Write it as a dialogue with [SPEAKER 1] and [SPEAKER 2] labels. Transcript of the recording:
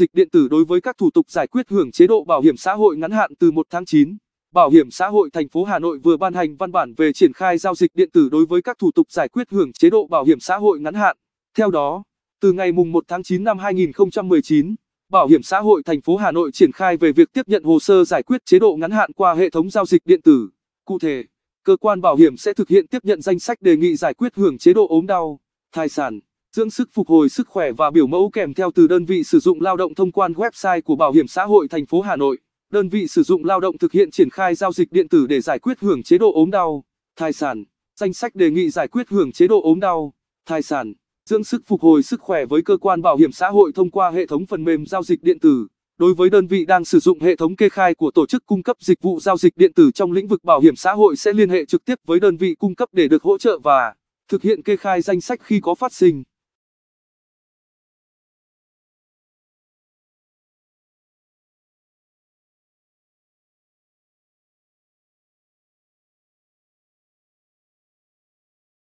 [SPEAKER 1] dịch điện tử đối với các thủ tục giải quyết hưởng chế độ bảo hiểm xã hội ngắn hạn từ 1 tháng 9. Bảo hiểm xã hội thành phố Hà Nội vừa ban hành văn bản về triển khai giao dịch điện tử đối với các thủ tục giải quyết hưởng chế độ bảo hiểm xã hội ngắn hạn. Theo đó, từ ngày 1 tháng 9 năm 2019, Bảo hiểm xã hội thành phố Hà Nội triển khai về việc tiếp nhận hồ sơ giải quyết chế độ ngắn hạn qua hệ thống giao dịch điện tử. Cụ thể, cơ quan bảo hiểm sẽ thực hiện tiếp nhận danh sách đề nghị giải quyết hưởng chế độ ốm đau, thai sản dưỡng sức phục hồi sức khỏe và biểu mẫu kèm theo từ đơn vị sử dụng lao động thông quan website của Bảo hiểm xã hội thành phố Hà Nội. Đơn vị sử dụng lao động thực hiện triển khai giao dịch điện tử để giải quyết hưởng chế độ ốm đau, thai sản. Danh sách đề nghị giải quyết hưởng chế độ ốm đau, thai sản, dưỡng sức phục hồi sức khỏe với cơ quan bảo hiểm xã hội thông qua hệ thống phần mềm giao dịch điện tử. Đối với đơn vị đang sử dụng hệ thống kê khai của tổ chức cung cấp dịch vụ giao dịch điện tử trong lĩnh vực bảo hiểm xã hội sẽ liên hệ trực tiếp với đơn vị cung cấp để được hỗ trợ và thực hiện kê khai danh sách khi có phát sinh